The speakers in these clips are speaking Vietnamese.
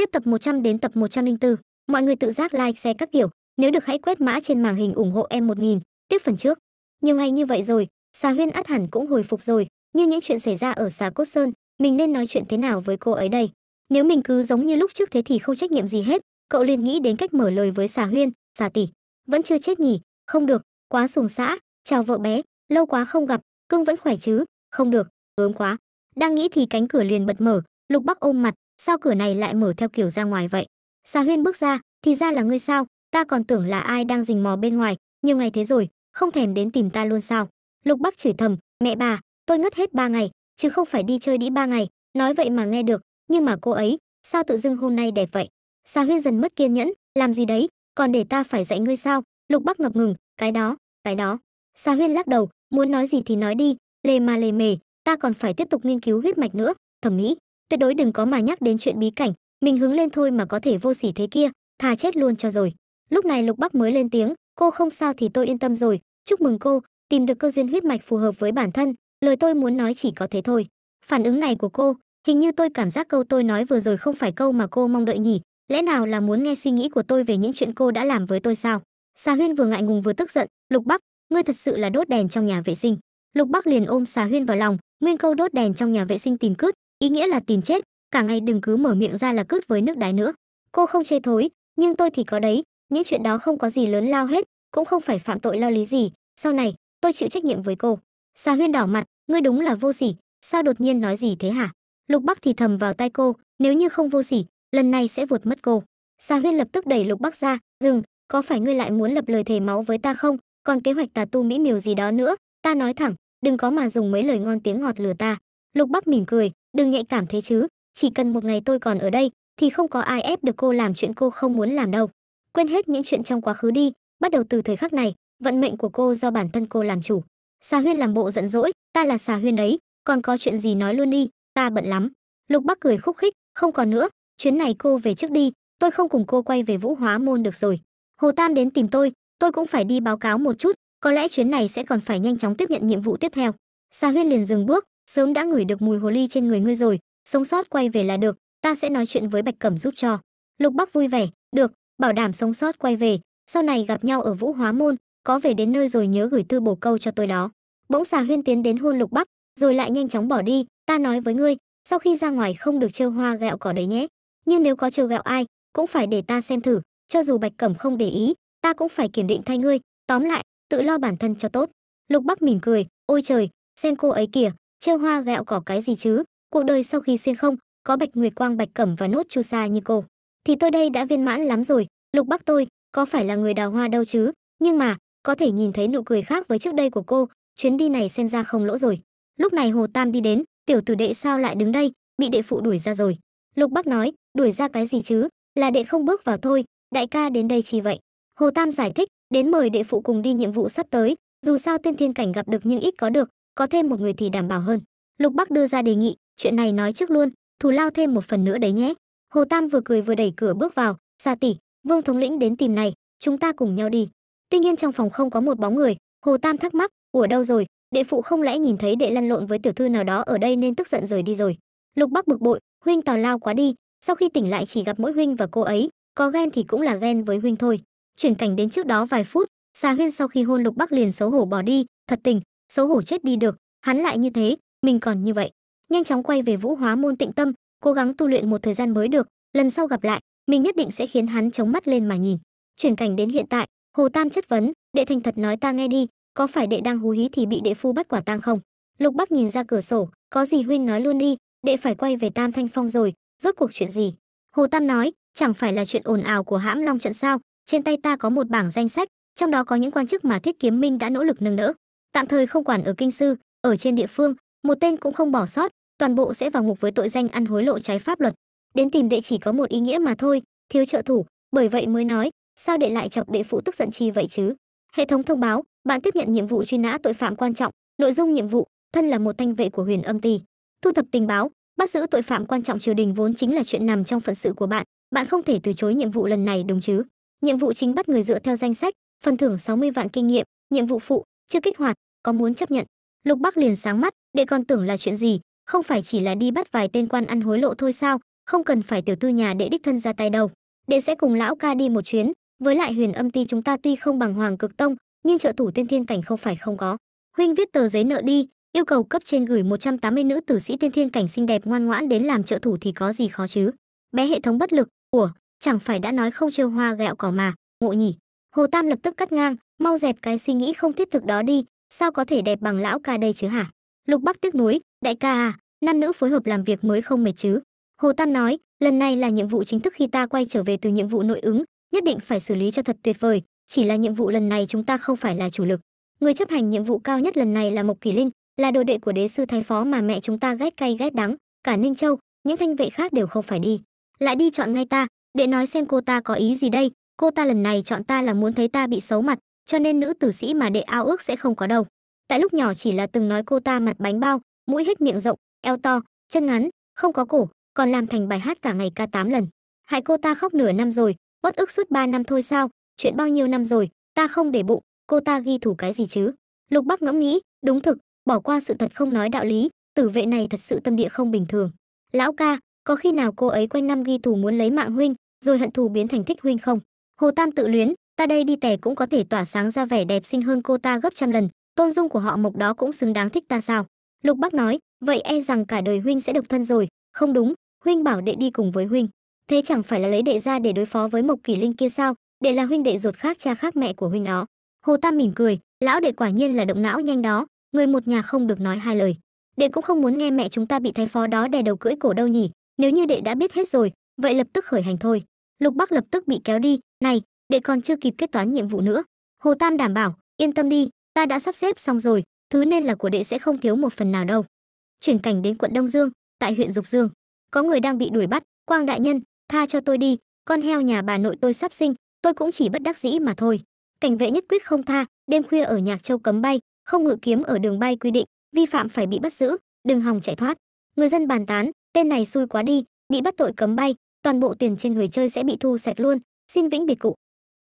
Tiếp tập 100 đến tập 104, mọi người tự giác like, share các kiểu, nếu được hãy quét mã trên màn hình ủng hộ em 1000, tiếp phần trước. Nhiều ngày như vậy rồi, xà huyên át hẳn cũng hồi phục rồi, nhưng những chuyện xảy ra ở xà Cốt Sơn, mình nên nói chuyện thế nào với cô ấy đây? Nếu mình cứ giống như lúc trước thế thì không trách nhiệm gì hết, cậu liền nghĩ đến cách mở lời với xà huyên, xà tỷ. Vẫn chưa chết nhỉ, không được, quá sùng xã, chào vợ bé, lâu quá không gặp, cưng vẫn khỏe chứ, không được, ớm quá. Đang nghĩ thì cánh cửa liền bật mở, lục bắc ôm mặt, sao cửa này lại mở theo kiểu ra ngoài vậy xà huyên bước ra thì ra là ngươi sao ta còn tưởng là ai đang rình mò bên ngoài nhiều ngày thế rồi không thèm đến tìm ta luôn sao lục bắc chửi thầm mẹ bà tôi ngất hết ba ngày chứ không phải đi chơi đĩ ba ngày nói vậy mà nghe được nhưng mà cô ấy sao tự dưng hôm nay đẹp vậy xà huyên dần mất kiên nhẫn làm gì đấy còn để ta phải dạy ngươi sao lục bắc ngập ngừng cái đó cái đó xà huyên lắc đầu muốn nói gì thì nói đi lề mà lề mề ta còn phải tiếp tục nghiên cứu huyết mạch nữa thẩm mỹ tuyệt đối đừng có mà nhắc đến chuyện bí cảnh mình hứng lên thôi mà có thể vô sỉ thế kia thà chết luôn cho rồi lúc này lục bắc mới lên tiếng cô không sao thì tôi yên tâm rồi chúc mừng cô tìm được cơ duyên huyết mạch phù hợp với bản thân lời tôi muốn nói chỉ có thế thôi phản ứng này của cô hình như tôi cảm giác câu tôi nói vừa rồi không phải câu mà cô mong đợi nhỉ lẽ nào là muốn nghe suy nghĩ của tôi về những chuyện cô đã làm với tôi sao xà huyên vừa ngại ngùng vừa tức giận lục bắc ngươi thật sự là đốt đèn trong nhà vệ sinh lục bắc liền ôm xà huyên vào lòng nguyên câu đốt đèn trong nhà vệ sinh tìm cướp ý nghĩa là tìm chết cả ngày đừng cứ mở miệng ra là cướp với nước đái nữa cô không chê thối nhưng tôi thì có đấy những chuyện đó không có gì lớn lao hết cũng không phải phạm tội lao lý gì sau này tôi chịu trách nhiệm với cô xà huyên đỏ mặt ngươi đúng là vô sỉ sao đột nhiên nói gì thế hả lục bắc thì thầm vào tai cô nếu như không vô sỉ lần này sẽ vụt mất cô xà huyên lập tức đẩy lục bắc ra dừng có phải ngươi lại muốn lập lời thề máu với ta không còn kế hoạch tà tu mỹ miều gì đó nữa ta nói thẳng đừng có mà dùng mấy lời ngon tiếng ngọt lừa ta lục bắc mỉm cười đừng nhạy cảm thế chứ chỉ cần một ngày tôi còn ở đây thì không có ai ép được cô làm chuyện cô không muốn làm đâu quên hết những chuyện trong quá khứ đi bắt đầu từ thời khắc này vận mệnh của cô do bản thân cô làm chủ xà huyên làm bộ giận dỗi ta là xà huyên đấy còn có chuyện gì nói luôn đi ta bận lắm lục bắc cười khúc khích không còn nữa chuyến này cô về trước đi tôi không cùng cô quay về vũ hóa môn được rồi hồ tam đến tìm tôi tôi cũng phải đi báo cáo một chút có lẽ chuyến này sẽ còn phải nhanh chóng tiếp nhận nhiệm vụ tiếp theo xà huyên liền dừng bước sớm đã ngửi được mùi hồ ly trên người ngươi rồi sống sót quay về là được ta sẽ nói chuyện với bạch cẩm giúp cho lục bắc vui vẻ được bảo đảm sống sót quay về sau này gặp nhau ở vũ hóa môn có về đến nơi rồi nhớ gửi tư bổ câu cho tôi đó bỗng xà huyên tiến đến hôn lục bắc rồi lại nhanh chóng bỏ đi ta nói với ngươi sau khi ra ngoài không được trêu hoa gạo cỏ đấy nhé nhưng nếu có trêu gạo ai cũng phải để ta xem thử cho dù bạch cẩm không để ý ta cũng phải kiểm định thay ngươi tóm lại tự lo bản thân cho tốt lục bắc mỉm cười ôi trời xem cô ấy kìa treo hoa gẹo cỏ cái gì chứ cuộc đời sau khi xuyên không có bạch nguyệt quang bạch cẩm và nốt chu sa như cô thì tôi đây đã viên mãn lắm rồi lục bắc tôi có phải là người đào hoa đâu chứ nhưng mà có thể nhìn thấy nụ cười khác với trước đây của cô chuyến đi này xem ra không lỗ rồi lúc này hồ tam đi đến tiểu tử đệ sao lại đứng đây bị đệ phụ đuổi ra rồi lục bắc nói đuổi ra cái gì chứ là đệ không bước vào thôi đại ca đến đây chi vậy hồ tam giải thích đến mời đệ phụ cùng đi nhiệm vụ sắp tới dù sao tiên thiên cảnh gặp được nhưng ít có được có thêm một người thì đảm bảo hơn lục bắc đưa ra đề nghị chuyện này nói trước luôn thù lao thêm một phần nữa đấy nhé hồ tam vừa cười vừa đẩy cửa bước vào gia dạ tỷ vương thống lĩnh đến tìm này chúng ta cùng nhau đi tuy nhiên trong phòng không có một bóng người hồ tam thắc mắc ủa đâu rồi đệ phụ không lẽ nhìn thấy đệ lăn lộn với tiểu thư nào đó ở đây nên tức giận rời đi rồi lục bắc bực bội huynh tào lao quá đi sau khi tỉnh lại chỉ gặp mỗi huynh và cô ấy có ghen thì cũng là ghen với huynh thôi chuyển cảnh đến trước đó vài phút Sa huyên sau khi hôn lục bắc liền xấu hổ bỏ đi thật tình xấu hổ chết đi được, hắn lại như thế, mình còn như vậy. Nhanh chóng quay về Vũ Hóa môn tịnh tâm, cố gắng tu luyện một thời gian mới được, lần sau gặp lại, mình nhất định sẽ khiến hắn chống mắt lên mà nhìn. Chuyển cảnh đến hiện tại, Hồ Tam chất vấn, đệ thành thật nói ta nghe đi, có phải đệ đang hú hí thì bị đệ phu bắt quả tang không? Lục Bắc nhìn ra cửa sổ, có gì huynh nói luôn đi, đệ phải quay về Tam Thanh Phong rồi, rốt cuộc chuyện gì? Hồ Tam nói, chẳng phải là chuyện ồn ào của hãm long trận sao, trên tay ta có một bảng danh sách, trong đó có những quan chức mà Thiết Kiếm Minh đã nỗ lực nâng đỡ tạm thời không quản ở kinh sư ở trên địa phương một tên cũng không bỏ sót toàn bộ sẽ vào ngục với tội danh ăn hối lộ trái pháp luật đến tìm đệ chỉ có một ý nghĩa mà thôi thiếu trợ thủ bởi vậy mới nói sao đệ lại chọc đệ phụ tức giận chi vậy chứ hệ thống thông báo bạn tiếp nhận nhiệm vụ truy nã tội phạm quan trọng nội dung nhiệm vụ thân là một thanh vệ của huyền âm ty thu thập tình báo bắt giữ tội phạm quan trọng triều đình vốn chính là chuyện nằm trong phận sự của bạn bạn không thể từ chối nhiệm vụ lần này đúng chứ nhiệm vụ chính bắt người dựa theo danh sách phần thưởng 60 vạn kinh nghiệm nhiệm vụ phụ chưa kích hoạt có muốn chấp nhận lục bắc liền sáng mắt đệ còn tưởng là chuyện gì không phải chỉ là đi bắt vài tên quan ăn hối lộ thôi sao không cần phải tiểu tư nhà đệ đích thân ra tay đâu đệ sẽ cùng lão ca đi một chuyến với lại huyền âm ti chúng ta tuy không bằng hoàng cực tông nhưng trợ thủ tiên thiên cảnh không phải không có huynh viết tờ giấy nợ đi yêu cầu cấp trên gửi 180 nữ tử sĩ tiên thiên cảnh xinh đẹp ngoan ngoãn đến làm trợ thủ thì có gì khó chứ bé hệ thống bất lực ủa chẳng phải đã nói không trêu hoa gẹo cỏ mà ngộ nhỉ hồ tam lập tức cắt ngang mau dẹp cái suy nghĩ không thiết thực đó đi sao có thể đẹp bằng lão ca đây chứ hả lục bắc tiếc nuối đại ca à nam nữ phối hợp làm việc mới không mệt chứ hồ tam nói lần này là nhiệm vụ chính thức khi ta quay trở về từ nhiệm vụ nội ứng nhất định phải xử lý cho thật tuyệt vời chỉ là nhiệm vụ lần này chúng ta không phải là chủ lực người chấp hành nhiệm vụ cao nhất lần này là mộc kỳ linh là đồ đệ của đế sư thái phó mà mẹ chúng ta ghét cay ghét đắng cả ninh châu những thanh vệ khác đều không phải đi lại đi chọn ngay ta để nói xem cô ta có ý gì đây cô ta lần này chọn ta là muốn thấy ta bị xấu mặt cho nên nữ tử sĩ mà đệ ao ước sẽ không có đâu tại lúc nhỏ chỉ là từng nói cô ta mặt bánh bao mũi hết miệng rộng eo to chân ngắn không có cổ còn làm thành bài hát cả ngày ca tám lần hại cô ta khóc nửa năm rồi uất ức suốt 3 năm thôi sao chuyện bao nhiêu năm rồi ta không để bụng cô ta ghi thủ cái gì chứ lục bắc ngẫm nghĩ đúng thực bỏ qua sự thật không nói đạo lý tử vệ này thật sự tâm địa không bình thường lão ca có khi nào cô ấy quanh năm ghi thủ muốn lấy mạng huynh rồi hận thù biến thành thích huynh không Hồ Tam tự luyến, ta đây đi tẻ cũng có thể tỏa sáng ra vẻ đẹp xinh hơn cô ta gấp trăm lần, tôn dung của họ Mộc đó cũng xứng đáng thích ta sao? Lục Bắc nói, vậy e rằng cả đời huynh sẽ độc thân rồi, không đúng, huynh bảo đệ đi cùng với huynh. Thế chẳng phải là lấy đệ ra để đối phó với Mộc Kỳ Linh kia sao? Để là huynh đệ ruột khác cha khác mẹ của huynh đó. Hồ Tam mỉm cười, lão đệ quả nhiên là động não nhanh đó, người một nhà không được nói hai lời. Đệ cũng không muốn nghe mẹ chúng ta bị thái phó đó đè đầu cưỡi cổ đâu nhỉ, nếu như đệ đã biết hết rồi, vậy lập tức khởi hành thôi. Lục Bắc lập tức bị kéo đi, này đệ còn chưa kịp kết toán nhiệm vụ nữa hồ tam đảm bảo yên tâm đi ta đã sắp xếp xong rồi thứ nên là của đệ sẽ không thiếu một phần nào đâu chuyển cảnh đến quận đông dương tại huyện dục dương có người đang bị đuổi bắt quang đại nhân tha cho tôi đi con heo nhà bà nội tôi sắp sinh tôi cũng chỉ bất đắc dĩ mà thôi cảnh vệ nhất quyết không tha đêm khuya ở nhạc châu cấm bay không ngự kiếm ở đường bay quy định vi phạm phải bị bắt giữ đừng hòng chạy thoát người dân bàn tán tên này xui quá đi bị bắt tội cấm bay toàn bộ tiền trên người chơi sẽ bị thu sạch luôn xin vĩnh biệt cụ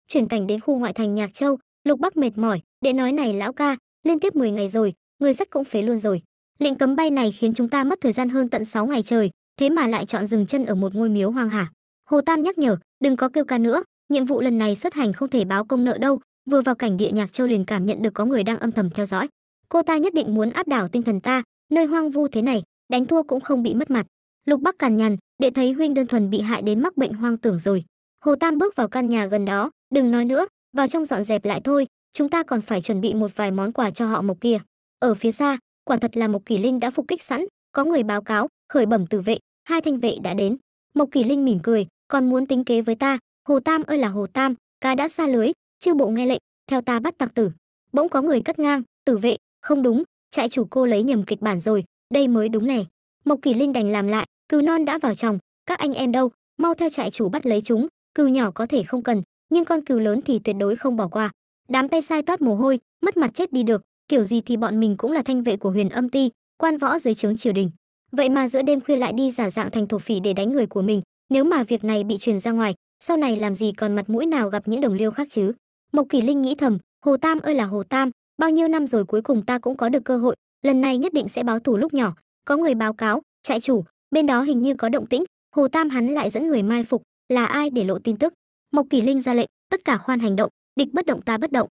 chuyển cảnh đến khu ngoại thành nhạc châu lục bắc mệt mỏi để nói này lão ca liên tiếp 10 ngày rồi người rất cũng phế luôn rồi lệnh cấm bay này khiến chúng ta mất thời gian hơn tận 6 ngày trời thế mà lại chọn dừng chân ở một ngôi miếu hoang hả hồ tam nhắc nhở đừng có kêu ca nữa nhiệm vụ lần này xuất hành không thể báo công nợ đâu vừa vào cảnh địa nhạc châu liền cảm nhận được có người đang âm thầm theo dõi cô ta nhất định muốn áp đảo tinh thần ta nơi hoang vu thế này đánh thua cũng không bị mất mặt lục bắc cằn nhằn để thấy huynh đơn thuần bị hại đến mắc bệnh hoang tưởng rồi Hồ Tam bước vào căn nhà gần đó, đừng nói nữa, vào trong dọn dẹp lại thôi, chúng ta còn phải chuẩn bị một vài món quà cho họ Mộc kia. Ở phía xa, quả thật là Mộc Kỳ Linh đã phục kích sẵn, có người báo cáo, khởi bẩm tử vệ, hai thanh vệ đã đến. Mộc Kỳ Linh mỉm cười, còn muốn tính kế với ta, Hồ Tam ơi là Hồ Tam, cá đã xa lưới, chưa bộ nghe lệnh, theo ta bắt tặc tử. Bỗng có người cắt ngang, tử vệ, không đúng, trại chủ cô lấy nhầm kịch bản rồi, đây mới đúng này. Mộc Kỳ Linh đành làm lại, cứu non đã vào chồng, các anh em đâu, mau theo trại chủ bắt lấy chúng, cừu nhỏ có thể không cần nhưng con cừu lớn thì tuyệt đối không bỏ qua đám tay sai toát mồ hôi mất mặt chết đi được kiểu gì thì bọn mình cũng là thanh vệ của huyền âm ti quan võ dưới trướng triều đình vậy mà giữa đêm khuya lại đi giả dạng thành thổ phỉ để đánh người của mình nếu mà việc này bị truyền ra ngoài sau này làm gì còn mặt mũi nào gặp những đồng liêu khác chứ mộc Kỷ linh nghĩ thầm hồ tam ơi là hồ tam bao nhiêu năm rồi cuối cùng ta cũng có được cơ hội lần này nhất định sẽ báo thù lúc nhỏ có người báo cáo trại chủ bên đó hình như có động tĩnh hồ tam hắn lại dẫn người mai phục là ai để lộ tin tức mộc Kỳ linh ra lệnh tất cả khoan hành động địch bất động ta bất động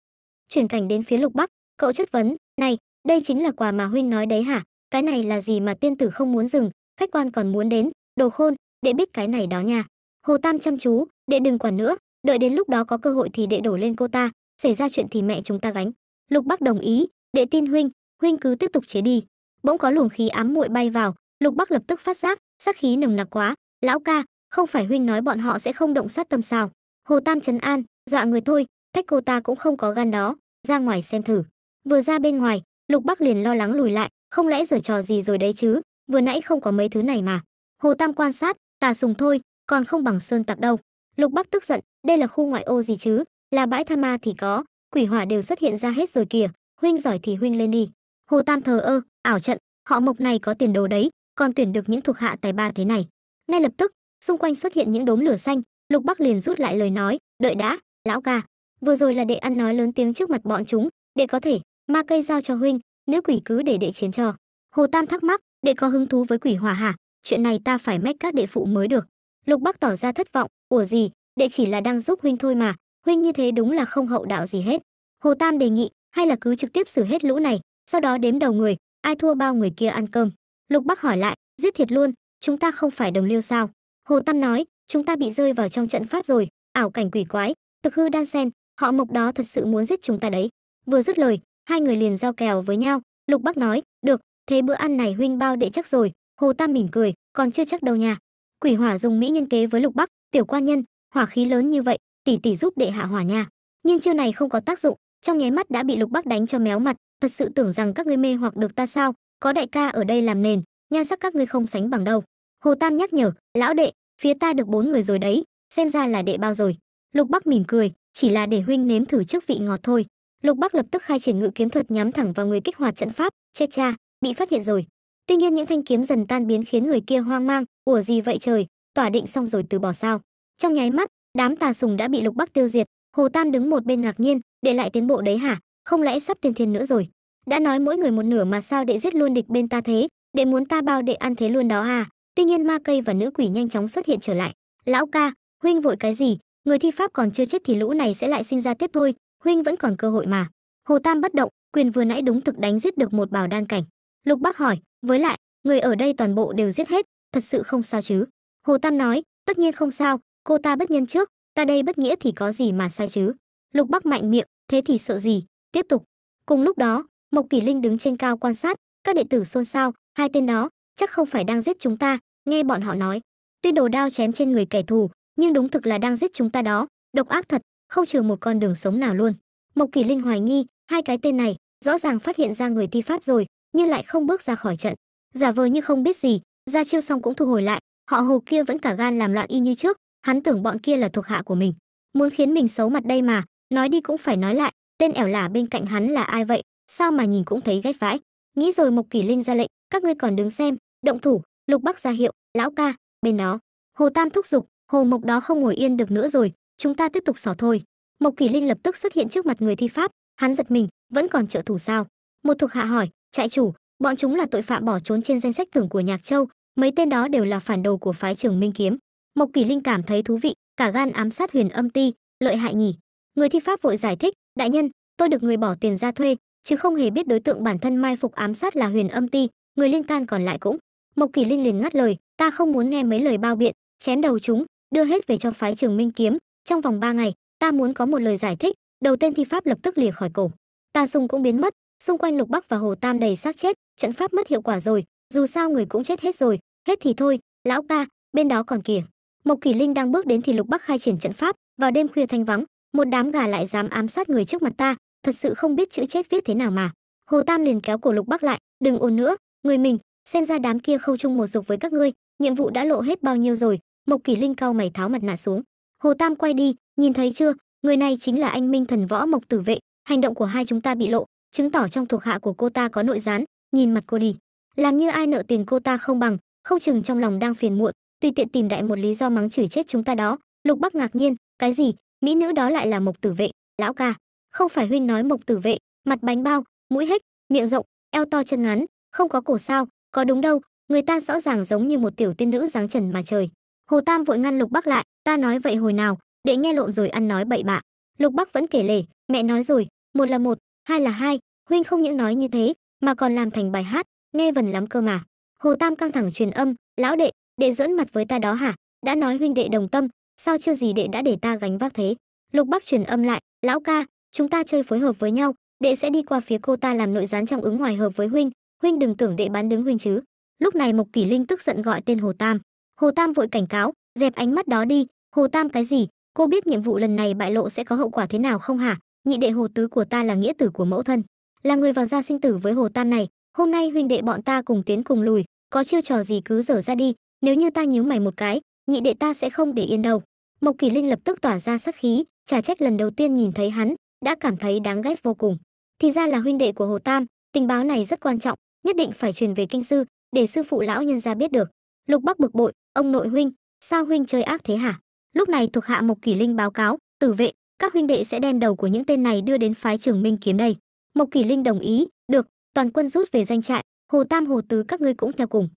chuyển cảnh đến phía lục bắc cậu chất vấn này đây chính là quà mà huynh nói đấy hả cái này là gì mà tiên tử không muốn dừng khách quan còn muốn đến đồ khôn đệ biết cái này đó nha hồ tam chăm chú đệ đừng quản nữa đợi đến lúc đó có cơ hội thì đệ đổ lên cô ta xảy ra chuyện thì mẹ chúng ta gánh lục bắc đồng ý đệ tin huynh huynh cứ tiếp tục chế đi bỗng có luồng khí ám muội bay vào lục bắc lập tức phát giác sắc khí nồng nặc quá lão ca không phải huynh nói bọn họ sẽ không động sát tâm sao hồ tam trấn an dọa người thôi thách cô ta cũng không có gan đó ra ngoài xem thử vừa ra bên ngoài lục bắc liền lo lắng lùi lại không lẽ giở trò gì rồi đấy chứ vừa nãy không có mấy thứ này mà hồ tam quan sát tà sùng thôi còn không bằng sơn tặc đâu lục bắc tức giận đây là khu ngoại ô gì chứ là bãi tha ma thì có quỷ hỏa đều xuất hiện ra hết rồi kìa huynh giỏi thì huynh lên đi hồ tam thờ ơ ảo trận họ mộc này có tiền đồ đấy còn tuyển được những thuộc hạ tài ba thế này ngay lập tức xung quanh xuất hiện những đốm lửa xanh lục bắc liền rút lại lời nói đợi đã lão ca vừa rồi là đệ ăn nói lớn tiếng trước mặt bọn chúng đệ có thể ma cây giao cho huynh nữ quỷ cứ để đệ chiến cho hồ tam thắc mắc đệ có hứng thú với quỷ hỏa hả chuyện này ta phải mách các đệ phụ mới được lục bắc tỏ ra thất vọng ủa gì đệ chỉ là đang giúp huynh thôi mà huynh như thế đúng là không hậu đạo gì hết hồ tam đề nghị hay là cứ trực tiếp xử hết lũ này sau đó đếm đầu người ai thua bao người kia ăn cơm lục bắc hỏi lại giết thiệt luôn chúng ta không phải đồng liêu sao Hồ Tam nói, chúng ta bị rơi vào trong trận pháp rồi, ảo cảnh quỷ quái, thực hư đan sen, họ mộc đó thật sự muốn giết chúng ta đấy. Vừa dứt lời, hai người liền giao kèo với nhau, Lục Bắc nói, được, thế bữa ăn này huynh bao đệ chắc rồi, Hồ Tam mỉm cười, còn chưa chắc đâu nha. Quỷ hỏa dùng mỹ nhân kế với Lục Bắc, tiểu quan nhân, hỏa khí lớn như vậy, tỷ tỷ giúp đệ hạ hỏa nha. Nhưng chiêu này không có tác dụng, trong nháy mắt đã bị Lục Bắc đánh cho méo mặt, thật sự tưởng rằng các ngươi mê hoặc được ta sao, có đại ca ở đây làm nền, nhan sắc các ngươi không sánh bằng đâu hồ tam nhắc nhở lão đệ phía ta được bốn người rồi đấy xem ra là đệ bao rồi lục bắc mỉm cười chỉ là để huynh nếm thử chức vị ngọt thôi lục bắc lập tức khai triển ngự kiếm thuật nhắm thẳng vào người kích hoạt trận pháp Che cha bị phát hiện rồi tuy nhiên những thanh kiếm dần tan biến khiến người kia hoang mang ủa gì vậy trời tỏa định xong rồi từ bỏ sao trong nháy mắt đám tà sùng đã bị lục bắc tiêu diệt hồ tam đứng một bên ngạc nhiên để lại tiến bộ đấy hả không lẽ sắp tiên thiên nữa rồi đã nói mỗi người một nửa mà sao đệ giết luôn địch bên ta thế Để muốn ta bao đệ ăn thế luôn đó à Tuy nhiên ma cây và nữ quỷ nhanh chóng xuất hiện trở lại. Lão ca, huynh vội cái gì? Người thi pháp còn chưa chết thì lũ này sẽ lại sinh ra tiếp thôi. Huynh vẫn còn cơ hội mà. Hồ Tam bất động, quyền vừa nãy đúng thực đánh giết được một bảo đan cảnh. Lục Bác hỏi, với lại, người ở đây toàn bộ đều giết hết, thật sự không sao chứ? Hồ Tam nói, tất nhiên không sao, cô ta bất nhân trước, ta đây bất nghĩa thì có gì mà sai chứ? Lục Bắc mạnh miệng, thế thì sợ gì? Tiếp tục. Cùng lúc đó, Mộc kỷ Linh đứng trên cao quan sát, các đệ tử xôn xao, hai tên đó chắc không phải đang giết chúng ta, nghe bọn họ nói tuy đồ đao chém trên người kẻ thù nhưng đúng thực là đang giết chúng ta đó độc ác thật không trừ một con đường sống nào luôn mộc kỳ linh hoài nghi hai cái tên này rõ ràng phát hiện ra người thi pháp rồi nhưng lại không bước ra khỏi trận giả vờ như không biết gì ra chiêu xong cũng thu hồi lại họ hồ kia vẫn cả gan làm loạn y như trước hắn tưởng bọn kia là thuộc hạ của mình muốn khiến mình xấu mặt đây mà nói đi cũng phải nói lại tên ẻo lả bên cạnh hắn là ai vậy sao mà nhìn cũng thấy ghét vãi nghĩ rồi mộc kỳ linh ra lệnh các ngươi còn đứng xem động thủ lục bắc ra hiệu lão ca bên đó hồ tam thúc giục hồ mộc đó không ngồi yên được nữa rồi chúng ta tiếp tục xỏ thôi mộc kỷ linh lập tức xuất hiện trước mặt người thi pháp hắn giật mình vẫn còn trợ thủ sao một thuộc hạ hỏi trại chủ bọn chúng là tội phạm bỏ trốn trên danh sách thưởng của nhạc châu mấy tên đó đều là phản đồ của phái trường minh kiếm mộc Kỷ linh cảm thấy thú vị cả gan ám sát huyền âm ti lợi hại nhỉ người thi pháp vội giải thích đại nhân tôi được người bỏ tiền ra thuê chứ không hề biết đối tượng bản thân mai phục ám sát là huyền âm ti người liên can còn lại cũng mộc kỷ linh liền ngắt lời ta không muốn nghe mấy lời bao biện chém đầu chúng đưa hết về cho phái trường minh kiếm trong vòng 3 ngày ta muốn có một lời giải thích đầu tên thi pháp lập tức lìa khỏi cổ ta xung cũng biến mất xung quanh lục bắc và hồ tam đầy xác chết trận pháp mất hiệu quả rồi dù sao người cũng chết hết rồi hết thì thôi lão ca bên đó còn kìa mộc kỷ linh đang bước đến thì lục bắc khai triển trận pháp vào đêm khuya thanh vắng một đám gà lại dám ám sát người trước mặt ta thật sự không biết chữ chết viết thế nào mà hồ tam liền kéo cổ lục bắc lại đừng ồn nữa người mình xem ra đám kia không chung một dục với các ngươi nhiệm vụ đã lộ hết bao nhiêu rồi mộc kỷ linh cao mày tháo mặt nạ xuống hồ tam quay đi nhìn thấy chưa người này chính là anh minh thần võ mộc tử vệ hành động của hai chúng ta bị lộ chứng tỏ trong thuộc hạ của cô ta có nội gián nhìn mặt cô đi làm như ai nợ tiền cô ta không bằng không chừng trong lòng đang phiền muộn tùy tiện tìm đại một lý do mắng chửi chết chúng ta đó lục bắc ngạc nhiên cái gì mỹ nữ đó lại là mộc tử vệ lão ca không phải huynh nói mộc tử vệ mặt bánh bao mũi hếch miệng rộng eo to chân ngắn không có cổ sao có đúng đâu người ta rõ ràng giống như một tiểu tiên nữ dáng trần mà trời hồ tam vội ngăn lục bắc lại ta nói vậy hồi nào để nghe lộn rồi ăn nói bậy bạ lục bắc vẫn kể lể mẹ nói rồi một là một hai là hai huynh không những nói như thế mà còn làm thành bài hát nghe vần lắm cơ mà hồ tam căng thẳng truyền âm lão đệ đệ dẫn mặt với ta đó hả đã nói huynh đệ đồng tâm sao chưa gì đệ đã để ta gánh vác thế lục bắc truyền âm lại lão ca chúng ta chơi phối hợp với nhau đệ sẽ đi qua phía cô ta làm nội gián trong ứng ngoài hợp với huynh huynh đừng tưởng đệ bán đứng huynh chứ lúc này Mộc kỷ linh tức giận gọi tên hồ tam hồ tam vội cảnh cáo dẹp ánh mắt đó đi hồ tam cái gì cô biết nhiệm vụ lần này bại lộ sẽ có hậu quả thế nào không hả nhị đệ hồ tứ của ta là nghĩa tử của mẫu thân là người vào gia sinh tử với hồ tam này hôm nay huynh đệ bọn ta cùng tiến cùng lùi có chiêu trò gì cứ dở ra đi nếu như ta nhíu mày một cái nhị đệ ta sẽ không để yên đâu mộc Kỷ linh lập tức tỏa ra sắc khí trả trách lần đầu tiên nhìn thấy hắn đã cảm thấy đáng ghét vô cùng thì ra là huynh đệ của hồ tam tình báo này rất quan trọng nhất định phải truyền về kinh sư để sư phụ lão nhân gia biết được lục bắc bực bội ông nội huynh sao huynh chơi ác thế hả lúc này thuộc hạ mộc kỷ linh báo cáo tử vệ các huynh đệ sẽ đem đầu của những tên này đưa đến phái trường minh kiếm đây mộc kỷ linh đồng ý được toàn quân rút về doanh trại hồ tam hồ tứ các ngươi cũng theo cùng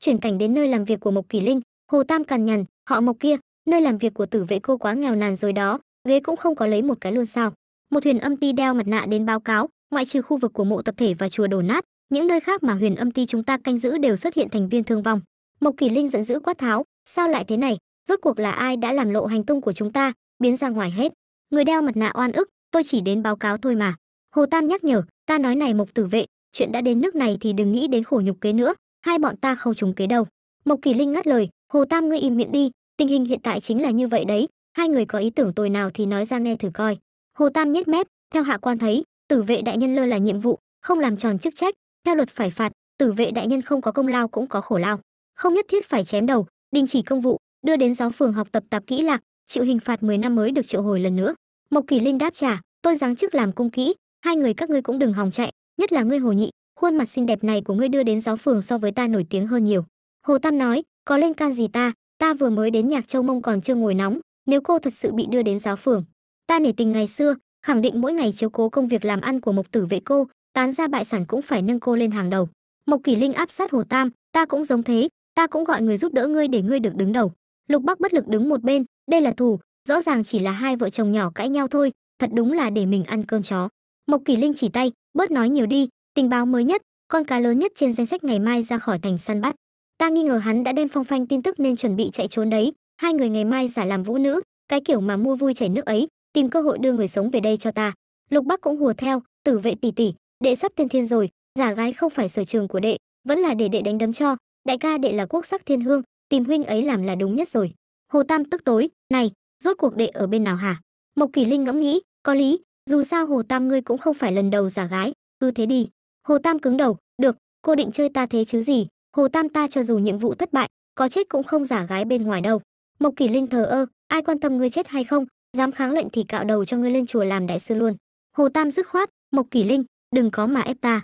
chuyển cảnh đến nơi làm việc của mộc kỷ linh hồ tam cằn nhằn họ mộc kia nơi làm việc của tử vệ cô quá nghèo nàn rồi đó ghế cũng không có lấy một cái luôn sao một huyền âm ti đeo mặt nạ đến báo cáo ngoại trừ khu vực của mộ tập thể và chùa đổ nát những nơi khác mà huyền âm ti chúng ta canh giữ đều xuất hiện thành viên thương vong mộc kỳ linh giận dữ quát tháo sao lại thế này rốt cuộc là ai đã làm lộ hành tung của chúng ta biến ra ngoài hết người đeo mặt nạ oan ức tôi chỉ đến báo cáo thôi mà hồ tam nhắc nhở ta nói này mộc tử vệ chuyện đã đến nước này thì đừng nghĩ đến khổ nhục kế nữa hai bọn ta không trùng kế đâu mộc kỳ linh ngắt lời hồ tam ngươi im miệng đi tình hình hiện tại chính là như vậy đấy hai người có ý tưởng tồi nào thì nói ra nghe thử coi hồ tam nhếch mép theo hạ quan thấy tử vệ đại nhân lơ là nhiệm vụ không làm tròn chức trách theo luật phải phạt tử vệ đại nhân không có công lao cũng có khổ lao không nhất thiết phải chém đầu đình chỉ công vụ đưa đến giáo phường học tập tạp kỹ lạc chịu hình phạt 10 năm mới được triệu hồi lần nữa mộc kỳ linh đáp trả tôi giáng chức làm cung kỹ hai người các ngươi cũng đừng hòng chạy nhất là ngươi hồ nhị khuôn mặt xinh đẹp này của ngươi đưa đến giáo phường so với ta nổi tiếng hơn nhiều hồ tam nói có lên can gì ta ta vừa mới đến nhạc châu mông còn chưa ngồi nóng nếu cô thật sự bị đưa đến giáo phường ta nể tình ngày xưa khẳng định mỗi ngày chiếu cố công việc làm ăn của mộc tử vệ cô tán ra bại sản cũng phải nâng cô lên hàng đầu mộc kỷ linh áp sát hồ tam ta cũng giống thế ta cũng gọi người giúp đỡ ngươi để ngươi được đứng đầu lục bắc bất lực đứng một bên đây là thù rõ ràng chỉ là hai vợ chồng nhỏ cãi nhau thôi thật đúng là để mình ăn cơm chó mộc kỷ linh chỉ tay bớt nói nhiều đi tình báo mới nhất con cá lớn nhất trên danh sách ngày mai ra khỏi thành săn bắt ta nghi ngờ hắn đã đem phong phanh tin tức nên chuẩn bị chạy trốn đấy hai người ngày mai giả làm vũ nữ cái kiểu mà mua vui chảy nước ấy tìm cơ hội đưa người sống về đây cho ta lục bắc cũng hùa theo tử vệ tỷ tỷ đệ sắp tên thiên rồi giả gái không phải sở trường của đệ vẫn là để đệ đánh đấm cho đại ca đệ là quốc sắc thiên hương tìm huynh ấy làm là đúng nhất rồi hồ tam tức tối này rốt cuộc đệ ở bên nào hả mộc kỳ linh ngẫm nghĩ có lý dù sao hồ tam ngươi cũng không phải lần đầu giả gái cứ thế đi hồ tam cứng đầu được cô định chơi ta thế chứ gì hồ tam ta cho dù nhiệm vụ thất bại có chết cũng không giả gái bên ngoài đâu mộc kỳ linh thờ ơ ai quan tâm ngươi chết hay không dám kháng lệnh thì cạo đầu cho ngươi lên chùa làm đại sư luôn hồ tam dứt khoát mộc kỳ linh đừng có mà ép ta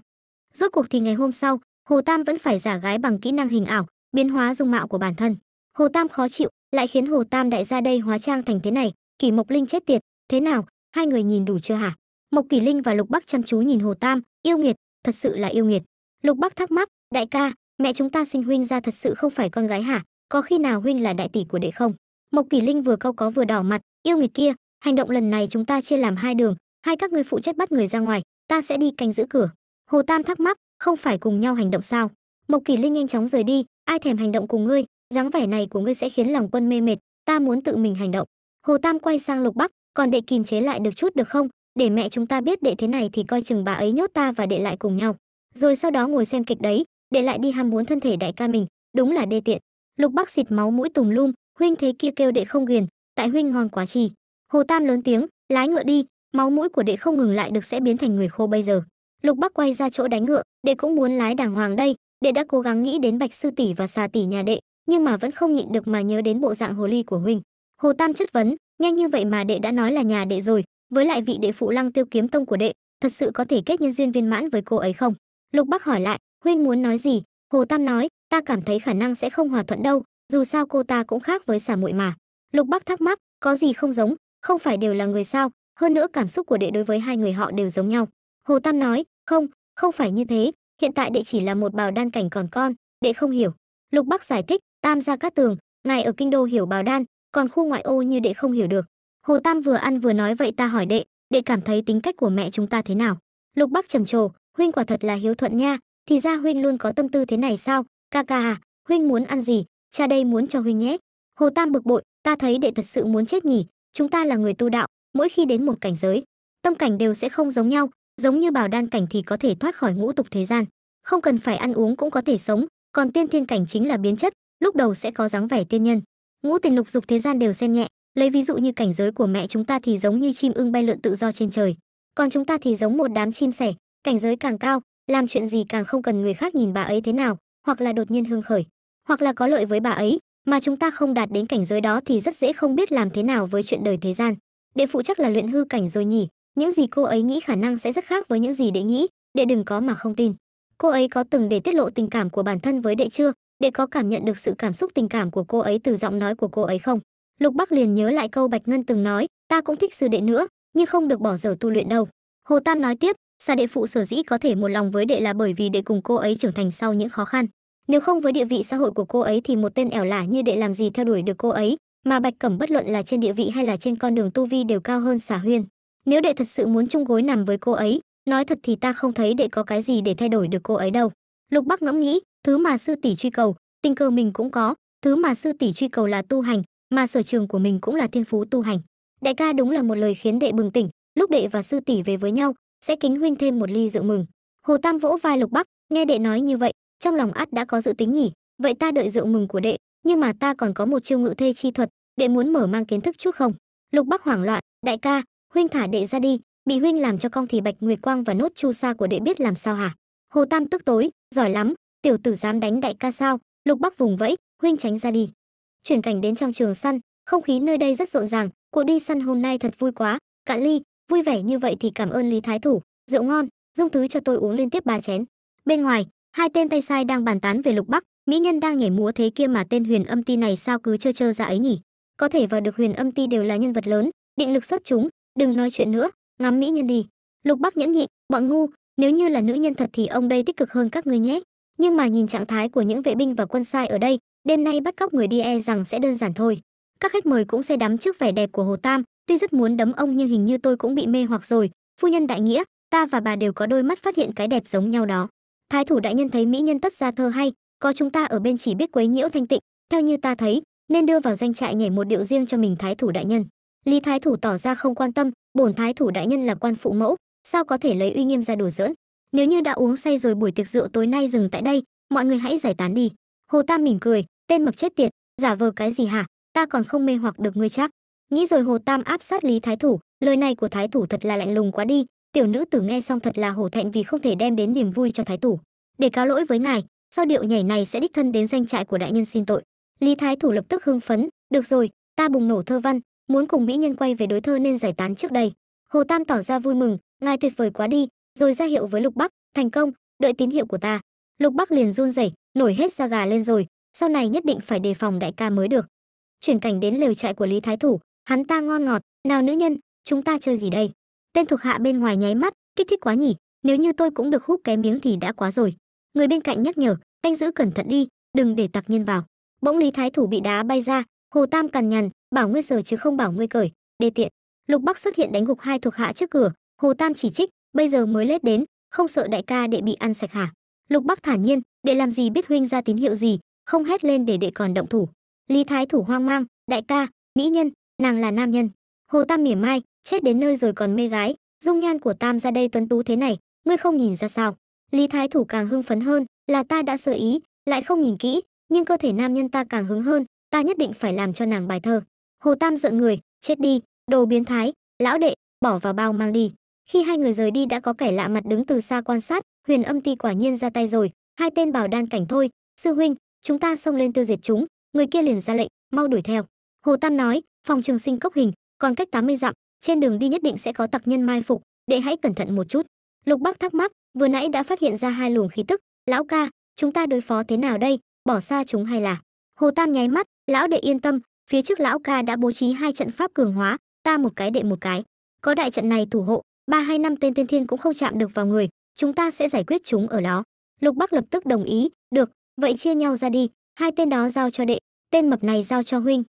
rốt cuộc thì ngày hôm sau hồ tam vẫn phải giả gái bằng kỹ năng hình ảo biến hóa dung mạo của bản thân hồ tam khó chịu lại khiến hồ tam đại gia đây hóa trang thành thế này kỷ mộc linh chết tiệt thế nào hai người nhìn đủ chưa hả mộc kỷ linh và lục bắc chăm chú nhìn hồ tam yêu nghiệt thật sự là yêu nghiệt lục bắc thắc mắc đại ca mẹ chúng ta sinh huynh ra thật sự không phải con gái hả có khi nào huynh là đại tỷ của đệ không mộc kỷ linh vừa cau có vừa đỏ mặt yêu nghiệt kia hành động lần này chúng ta chia làm hai đường hai các ngươi phụ trách bắt người ra ngoài ta sẽ đi canh giữ cửa hồ tam thắc mắc không phải cùng nhau hành động sao mộc kỳ linh nhanh chóng rời đi ai thèm hành động cùng ngươi dáng vẻ này của ngươi sẽ khiến lòng quân mê mệt ta muốn tự mình hành động hồ tam quay sang lục bắc còn đệ kìm chế lại được chút được không để mẹ chúng ta biết đệ thế này thì coi chừng bà ấy nhốt ta và đệ lại cùng nhau rồi sau đó ngồi xem kịch đấy đệ lại đi ham muốn thân thể đại ca mình đúng là đê tiện lục bắc xịt máu mũi tùng lum huynh thế kia kêu đệ không ghiền tại huynh ngon quá trì hồ tam lớn tiếng lái ngựa đi máu mũi của đệ không ngừng lại được sẽ biến thành người khô bây giờ lục bắc quay ra chỗ đánh ngựa đệ cũng muốn lái đàng hoàng đây đệ đã cố gắng nghĩ đến bạch sư tỷ và xà tỷ nhà đệ nhưng mà vẫn không nhịn được mà nhớ đến bộ dạng hồ ly của huynh hồ tam chất vấn nhanh như vậy mà đệ đã nói là nhà đệ rồi với lại vị đệ phụ lăng tiêu kiếm tông của đệ thật sự có thể kết nhân duyên viên mãn với cô ấy không lục bắc hỏi lại huynh muốn nói gì hồ tam nói ta cảm thấy khả năng sẽ không hòa thuận đâu dù sao cô ta cũng khác với xà muội mà lục bắc thắc mắc có gì không giống không phải đều là người sao hơn nữa cảm xúc của đệ đối với hai người họ đều giống nhau hồ tam nói không không phải như thế hiện tại đệ chỉ là một bào đan cảnh còn con đệ không hiểu lục bắc giải thích tam gia các tường ngài ở kinh đô hiểu bào đan còn khu ngoại ô như đệ không hiểu được hồ tam vừa ăn vừa nói vậy ta hỏi đệ đệ cảm thấy tính cách của mẹ chúng ta thế nào lục bắc trầm trồ huynh quả thật là hiếu thuận nha thì ra huynh luôn có tâm tư thế này sao ca ca à huynh muốn ăn gì cha đây muốn cho huynh nhé hồ tam bực bội ta thấy đệ thật sự muốn chết nhỉ chúng ta là người tu đạo mỗi khi đến một cảnh giới tâm cảnh đều sẽ không giống nhau giống như bảo đan cảnh thì có thể thoát khỏi ngũ tục thế gian không cần phải ăn uống cũng có thể sống còn tiên thiên cảnh chính là biến chất lúc đầu sẽ có dáng vẻ tiên nhân ngũ tình lục dục thế gian đều xem nhẹ lấy ví dụ như cảnh giới của mẹ chúng ta thì giống như chim ưng bay lượn tự do trên trời còn chúng ta thì giống một đám chim sẻ cảnh giới càng cao làm chuyện gì càng không cần người khác nhìn bà ấy thế nào hoặc là đột nhiên hưng khởi hoặc là có lợi với bà ấy mà chúng ta không đạt đến cảnh giới đó thì rất dễ không biết làm thế nào với chuyện đời thế gian đệ phụ chắc là luyện hư cảnh rồi nhỉ những gì cô ấy nghĩ khả năng sẽ rất khác với những gì đệ nghĩ đệ đừng có mà không tin cô ấy có từng để tiết lộ tình cảm của bản thân với đệ chưa đệ có cảm nhận được sự cảm xúc tình cảm của cô ấy từ giọng nói của cô ấy không lục bắc liền nhớ lại câu bạch ngân từng nói ta cũng thích sư đệ nữa nhưng không được bỏ dở tu luyện đâu hồ tam nói tiếp xa đệ phụ sở dĩ có thể một lòng với đệ là bởi vì đệ cùng cô ấy trưởng thành sau những khó khăn nếu không với địa vị xã hội của cô ấy thì một tên ẻo lả như đệ làm gì theo đuổi được cô ấy mà bạch cẩm bất luận là trên địa vị hay là trên con đường tu vi đều cao hơn xả huyên nếu đệ thật sự muốn chung gối nằm với cô ấy nói thật thì ta không thấy đệ có cái gì để thay đổi được cô ấy đâu lục bắc ngẫm nghĩ thứ mà sư tỷ truy cầu tình cờ mình cũng có thứ mà sư tỷ truy cầu là tu hành mà sở trường của mình cũng là thiên phú tu hành đại ca đúng là một lời khiến đệ bừng tỉnh lúc đệ và sư tỷ về với nhau sẽ kính huynh thêm một ly rượu mừng hồ tam vỗ vai lục bắc nghe đệ nói như vậy trong lòng át đã có dự tính nhỉ vậy ta đợi rượu mừng của đệ nhưng mà ta còn có một chiêu ngự thê chi thuật đệ muốn mở mang kiến thức chút không lục bắc hoảng loạn đại ca huynh thả đệ ra đi bị huynh làm cho cong thì bạch nguyệt quang và nốt chu sa của đệ biết làm sao hả hồ tam tức tối giỏi lắm tiểu tử dám đánh đại ca sao lục bắc vùng vẫy huynh tránh ra đi chuyển cảnh đến trong trường săn không khí nơi đây rất rộn ràng cuộc đi săn hôm nay thật vui quá cạn ly vui vẻ như vậy thì cảm ơn lý thái thủ rượu ngon dung thứ cho tôi uống liên tiếp ba chén bên ngoài hai tên tay sai đang bàn tán về lục bắc Mỹ nhân đang nhảy múa thế kia mà tên huyền âm ti này sao cứ chơi chơi ra ấy nhỉ? Có thể vào được huyền âm ti đều là nhân vật lớn, định lực xuất chúng, đừng nói chuyện nữa, ngắm mỹ nhân đi. Lục Bắc nhẫn nhịn, bọn ngu, nếu như là nữ nhân thật thì ông đây tích cực hơn các người nhé. Nhưng mà nhìn trạng thái của những vệ binh và quân sai ở đây, đêm nay bắt cóc người đi e rằng sẽ đơn giản thôi. Các khách mời cũng sẽ đắm trước vẻ đẹp của Hồ Tam, tuy rất muốn đấm ông nhưng hình như tôi cũng bị mê hoặc rồi. Phu nhân đại nghĩa, ta và bà đều có đôi mắt phát hiện cái đẹp giống nhau đó. Thái thủ đại nhân thấy mỹ nhân tất ra thơ hay, có chúng ta ở bên chỉ biết quấy nhiễu thanh tịnh theo như ta thấy nên đưa vào doanh trại nhảy một điệu riêng cho mình thái thủ đại nhân lý thái thủ tỏ ra không quan tâm bổn thái thủ đại nhân là quan phụ mẫu sao có thể lấy uy nghiêm ra đùa giỡn nếu như đã uống say rồi buổi tiệc rượu tối nay dừng tại đây mọi người hãy giải tán đi hồ tam mỉm cười tên mập chết tiệt giả vờ cái gì hả ta còn không mê hoặc được ngươi chắc nghĩ rồi hồ tam áp sát lý thái thủ lời này của thái thủ thật là lạnh lùng quá đi tiểu nữ tử nghe xong thật là hổ thẹn vì không thể đem đến niềm vui cho thái thủ để cáo lỗi với ngài sau điệu nhảy này sẽ đích thân đến doanh trại của đại nhân xin tội lý thái thủ lập tức hưng phấn được rồi ta bùng nổ thơ văn muốn cùng mỹ nhân quay về đối thơ nên giải tán trước đây hồ tam tỏ ra vui mừng ngài tuyệt vời quá đi rồi ra hiệu với lục bắc thành công đợi tín hiệu của ta lục bắc liền run rẩy nổi hết da gà lên rồi sau này nhất định phải đề phòng đại ca mới được chuyển cảnh đến lều trại của lý thái thủ hắn ta ngon ngọt nào nữ nhân chúng ta chơi gì đây tên thuộc hạ bên ngoài nháy mắt kích thích quá nhỉ nếu như tôi cũng được hút cái miếng thì đã quá rồi người bên cạnh nhắc nhở canh giữ cẩn thận đi đừng để tặc nhân vào bỗng lý thái thủ bị đá bay ra hồ tam cằn nhằn bảo ngươi sờ chứ không bảo ngươi cởi đê tiện lục bắc xuất hiện đánh gục hai thuộc hạ trước cửa hồ tam chỉ trích bây giờ mới lết đến không sợ đại ca đệ bị ăn sạch hả lục bắc thản nhiên đệ làm gì biết huynh ra tín hiệu gì không hét lên để đệ còn động thủ lý thái thủ hoang mang đại ca mỹ nhân nàng là nam nhân hồ tam mỉa mai chết đến nơi rồi còn mê gái dung nhan của tam ra đây tuấn tú thế này ngươi không nhìn ra sao Lý Thái Thủ càng hưng phấn hơn, là ta đã sơ ý, lại không nhìn kỹ, nhưng cơ thể nam nhân ta càng hứng hơn, ta nhất định phải làm cho nàng bài thơ. Hồ Tam giận người, chết đi, đồ biến thái, lão đệ, bỏ vào bao mang đi. Khi hai người rời đi đã có kẻ lạ mặt đứng từ xa quan sát, Huyền Âm Ti quả nhiên ra tay rồi, hai tên bảo đan cảnh thôi, sư huynh, chúng ta xông lên tiêu diệt chúng, người kia liền ra lệnh, mau đuổi theo. Hồ Tam nói, phòng trường sinh cốc hình, còn cách 80 dặm, trên đường đi nhất định sẽ có tặc nhân mai phục, đệ hãy cẩn thận một chút. Lục Bắc thắc mắc, vừa nãy đã phát hiện ra hai luồng khí tức lão ca chúng ta đối phó thế nào đây bỏ xa chúng hay là hồ tam nháy mắt lão đệ yên tâm phía trước lão ca đã bố trí hai trận pháp cường hóa ta một cái đệ một cái có đại trận này thủ hộ ba hai năm tên tiên thiên cũng không chạm được vào người chúng ta sẽ giải quyết chúng ở đó lục bắc lập tức đồng ý được vậy chia nhau ra đi hai tên đó giao cho đệ tên mập này giao cho huynh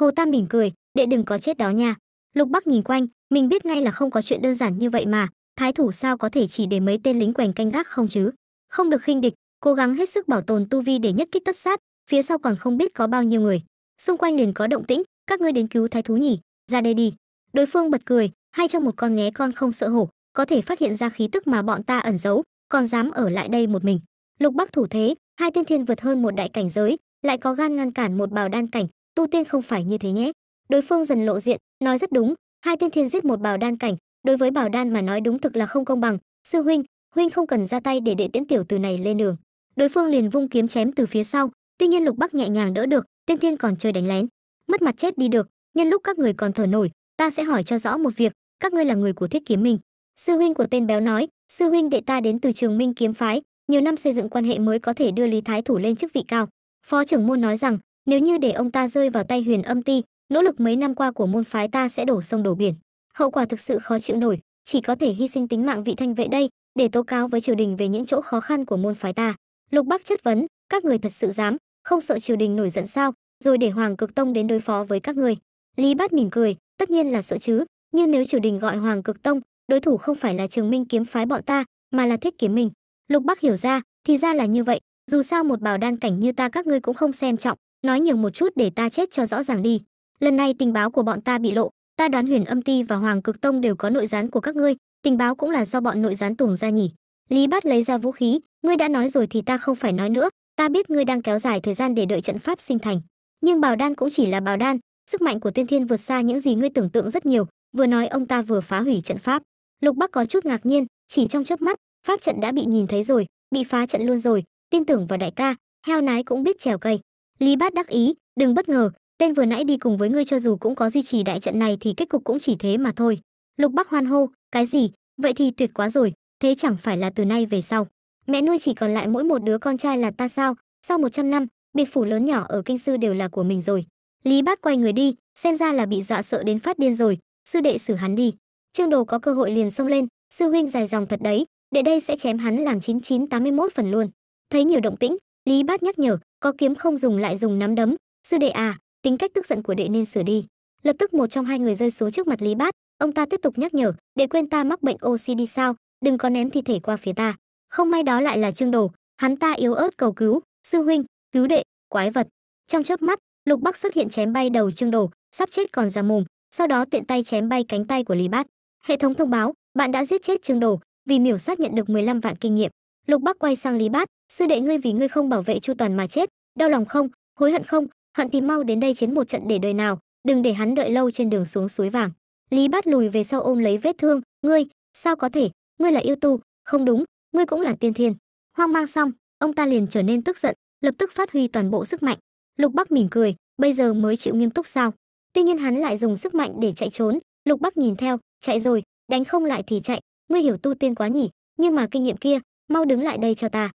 hồ tam mỉm cười đệ đừng có chết đó nha lục bắc nhìn quanh mình biết ngay là không có chuyện đơn giản như vậy mà thái thủ sao có thể chỉ để mấy tên lính quèn canh gác không chứ? Không được khinh địch, cố gắng hết sức bảo tồn tu vi để nhất kích tất sát, phía sau còn không biết có bao nhiêu người. Xung quanh liền có động tĩnh, các ngươi đến cứu thái thú nhỉ, ra đây đi. Đối phương bật cười, hay trong một con nghé con không sợ hổ, có thể phát hiện ra khí tức mà bọn ta ẩn giấu, còn dám ở lại đây một mình. Lục Bắc thủ thế, hai tiên thiên vượt hơn một đại cảnh giới, lại có gan ngăn cản một bào đan cảnh, tu tiên không phải như thế nhé. Đối phương dần lộ diện, nói rất đúng, hai tiên thiên giết một bào đan cảnh, đối với bảo đan mà nói đúng thực là không công bằng sư huynh huynh không cần ra tay để đệ tiễn tiểu từ này lên đường đối phương liền vung kiếm chém từ phía sau tuy nhiên lục bắc nhẹ nhàng đỡ được tiên thiên còn chơi đánh lén mất mặt chết đi được nhân lúc các người còn thở nổi ta sẽ hỏi cho rõ một việc các ngươi là người của thiết kiếm minh sư huynh của tên béo nói sư huynh đệ ta đến từ trường minh kiếm phái nhiều năm xây dựng quan hệ mới có thể đưa lý thái thủ lên chức vị cao phó trưởng môn nói rằng nếu như để ông ta rơi vào tay huyền âm ti nỗ lực mấy năm qua của môn phái ta sẽ đổ sông đổ biển hậu quả thực sự khó chịu nổi chỉ có thể hy sinh tính mạng vị thanh vệ đây để tố cáo với triều đình về những chỗ khó khăn của môn phái ta lục bắc chất vấn các người thật sự dám không sợ triều đình nổi giận sao rồi để hoàng cực tông đến đối phó với các người lý bát mỉm cười tất nhiên là sợ chứ nhưng nếu triều đình gọi hoàng cực tông đối thủ không phải là trường minh kiếm phái bọn ta mà là thiết kiếm mình lục bắc hiểu ra thì ra là như vậy dù sao một bảo đan cảnh như ta các ngươi cũng không xem trọng nói nhiều một chút để ta chết cho rõ ràng đi lần này tình báo của bọn ta bị lộ ta đoán huyền âm ti và hoàng cực tông đều có nội gián của các ngươi tình báo cũng là do bọn nội gián tuồng ra nhỉ lý bát lấy ra vũ khí ngươi đã nói rồi thì ta không phải nói nữa ta biết ngươi đang kéo dài thời gian để đợi trận pháp sinh thành nhưng bào đan cũng chỉ là bào đan sức mạnh của tiên thiên vượt xa những gì ngươi tưởng tượng rất nhiều vừa nói ông ta vừa phá hủy trận pháp lục bắc có chút ngạc nhiên chỉ trong chớp mắt pháp trận đã bị nhìn thấy rồi bị phá trận luôn rồi tin tưởng vào đại ca heo nái cũng biết trèo cây lý bát đắc ý đừng bất ngờ tên vừa nãy đi cùng với ngươi cho dù cũng có duy trì đại trận này thì kết cục cũng chỉ thế mà thôi lục bắc hoan hô cái gì vậy thì tuyệt quá rồi thế chẳng phải là từ nay về sau mẹ nuôi chỉ còn lại mỗi một đứa con trai là ta sao sau 100 năm biệt phủ lớn nhỏ ở kinh sư đều là của mình rồi lý bác quay người đi xem ra là bị dọa sợ đến phát điên rồi sư đệ xử hắn đi trương đồ có cơ hội liền xông lên sư huynh dài dòng thật đấy để đây sẽ chém hắn làm chín chín tám 9981 phần luôn thấy nhiều động tĩnh lý bát nhắc nhở có kiếm không dùng lại dùng nắm đấm sư đệ à tính cách tức giận của đệ nên sửa đi lập tức một trong hai người rơi xuống trước mặt lý bát ông ta tiếp tục nhắc nhở để quên ta mắc bệnh ocd sao đừng có ném thi thể qua phía ta không may đó lại là trương đồ hắn ta yếu ớt cầu cứu sư huynh cứu đệ quái vật trong chớp mắt lục bắc xuất hiện chém bay đầu trương đồ sắp chết còn ra mồm sau đó tiện tay chém bay cánh tay của lý bát hệ thống thông báo bạn đã giết chết trương đồ vì miểu sát nhận được 15 vạn kinh nghiệm lục bắc quay sang lý bát sư đệ ngươi vì ngươi không bảo vệ chu toàn mà chết đau lòng không hối hận không hận thì mau đến đây chiến một trận để đời nào đừng để hắn đợi lâu trên đường xuống suối vàng lý bát lùi về sau ôm lấy vết thương ngươi sao có thể ngươi là yêu tu không đúng ngươi cũng là tiên thiên hoang mang xong ông ta liền trở nên tức giận lập tức phát huy toàn bộ sức mạnh lục bắc mỉm cười bây giờ mới chịu nghiêm túc sao tuy nhiên hắn lại dùng sức mạnh để chạy trốn lục bắc nhìn theo chạy rồi đánh không lại thì chạy ngươi hiểu tu tiên quá nhỉ nhưng mà kinh nghiệm kia mau đứng lại đây cho ta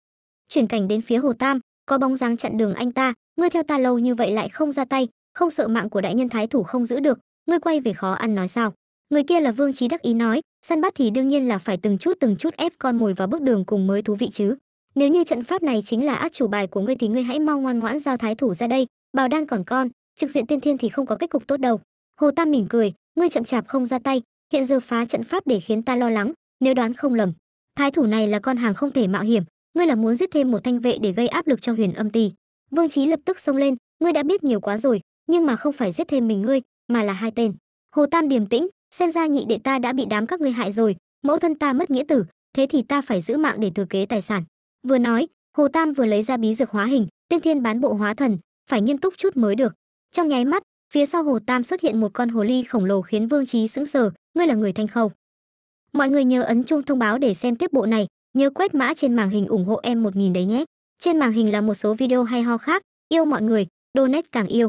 chuyển cảnh đến phía hồ tam có bóng dáng chặn đường anh ta ngươi theo ta lâu như vậy lại không ra tay không sợ mạng của đại nhân thái thủ không giữ được ngươi quay về khó ăn nói sao người kia là vương trí đắc ý nói săn bắt thì đương nhiên là phải từng chút từng chút ép con mồi vào bước đường cùng mới thú vị chứ nếu như trận pháp này chính là át chủ bài của ngươi thì ngươi hãy mau ngoan ngoãn giao thái thủ ra đây bào đan còn con trực diện tiên thiên thì không có kết cục tốt đâu hồ tam mỉm cười ngươi chậm chạp không ra tay hiện giờ phá trận pháp để khiến ta lo lắng nếu đoán không lầm thái thủ này là con hàng không thể mạo hiểm ngươi là muốn giết thêm một thanh vệ để gây áp lực cho huyền âm ti vương trí lập tức xông lên ngươi đã biết nhiều quá rồi nhưng mà không phải giết thêm mình ngươi mà là hai tên hồ tam điềm tĩnh xem ra nhị đệ ta đã bị đám các ngươi hại rồi mẫu thân ta mất nghĩa tử thế thì ta phải giữ mạng để thừa kế tài sản vừa nói hồ tam vừa lấy ra bí dược hóa hình tiên thiên bán bộ hóa thần phải nghiêm túc chút mới được trong nháy mắt phía sau hồ tam xuất hiện một con hồ ly khổng lồ khiến vương trí sững sờ ngươi là người thanh khâu mọi người nhớ ấn chuông thông báo để xem tiếp bộ này Nhớ quét mã trên màn hình ủng hộ em 1000 đấy nhé. Trên màn hình là một số video hay ho khác. Yêu mọi người, donate càng yêu.